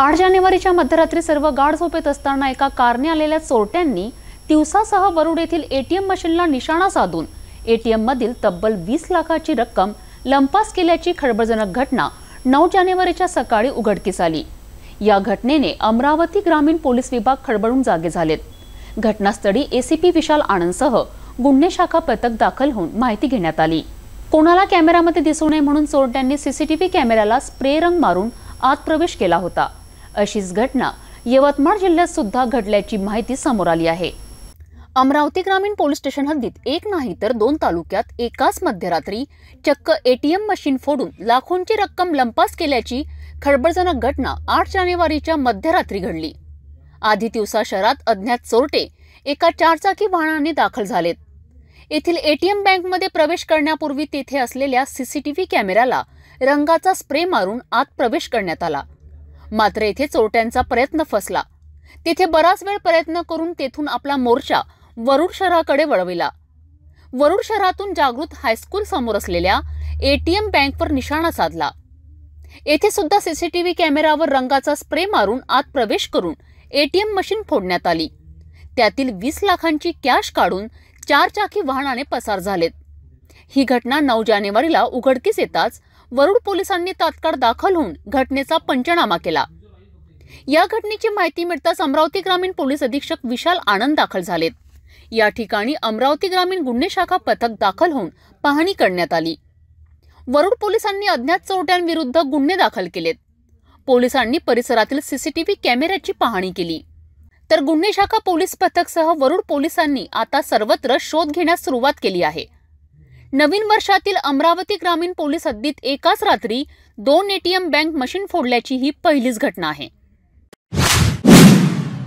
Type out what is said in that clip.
आठ जानेवारीच्या मध्यरात्री सर्व गाड झोपेत असताना एका कारने आलेल्या चोरट्यांनी दिवसासह वरुड येथील एटीएम मशीनला निशाणा साधून एटीएम मधील तब्बल वीस लाखाची रक्कम लंपास केल्याची खळबळजनक घटना नऊ जानेवारीच्या सकाळी उघडकीस आली या घटनेने अमरावती ग्रामीण पोलीस विभाग खळबळून जागे झालेत घटनास्थळी एसीपी विशाल आनंदसह गुन्हे शाखा पथक दाखल होऊन माहिती घेण्यात आली कोणाला कॅमेरामध्ये दिसू नये म्हणून चोरट्यांनी सीसीटीव्ही कॅमेऱ्याला स्प्रे रंग मारून आत प्रवेश केला होता अशीच घटना यवतमाळ जिल्ह्यात सुद्धा घडल्याची माहिती समोर आली आहे अमरावती ग्रामीण पोलीस स्टेशन हद्दीत एक नाही तर दोन तालुक्यात एकाच मध्यरात्री चक्क एटीएम मशीन फोडून लाखोंची रक्कम लंपास केल्याची खळबळजनक घटना आठ जानेवारीच्या मध्यरात्री घडली आधी दिवसा शहरात अज्ञात चोरटे एका चारचाकी वाहनाने दाखल झालेत येथील एटीएम बँकमध्ये प्रवेश करण्यापूर्वी तेथे असलेल्या सीसीटीव्ही कॅमेऱ्याला रंगाचा स्प्रे मारून आत प्रवेश करण्यात आला मात्र येथे चोरट्यांचा प्रयत्न फसला तेथे बराच वेळ प्रयत्न करून तेथून आपला मोर्चा वरुड शहराकडे वळविला वरुड शहरातून जागृत हायस्कूल समोर असलेल्या एटीएम बँकवर निशाणा साधला येथे सुद्धा सीसीटीव्ही कॅमेरावर रंगाचा स्प्रे मारून आत प्रवेश करून एटीएम मशीन फोडण्यात आली त्यातील वीस लाखांची कॅश काढून चार चाकी वाहनाने पसार झालेत ही घटना नऊ जानेवारीला उघडकीस येताच वरुड पोलिसांनी तात्काळ दाखल होऊन घटनेचा पंचनामा केला या घटनेची माहिती मिळताच अमरावती ग्रामीण पोलीस अधीक्षक विशाल आनंद दाखल झालेत या ठिकाणी अमरावती ग्रामीण गुन्हे शाखा पथक दाखल होऊन पाहणी करण्यात आली वरुड पोलिसांनी अज्ञात चोरट्यांविरुद्ध गुन्हे दाखल केलेत पोलिसांनी परिसरातील सीसीटीव्ही कॅमेऱ्याची पाहणी केली तर गुन्हे शाखा पोलीस पथकसह वरुड पोलिसांनी आता सर्वत्र शोध घेण्यास सुरुवात केली आहे नवीन वर्षातील अमरावती ग्रामीण पोलीस हद्दीत एकाच रात्री दोन एटीएम बँक मशीन फोडल्याची ही पहिलीच घटना आहे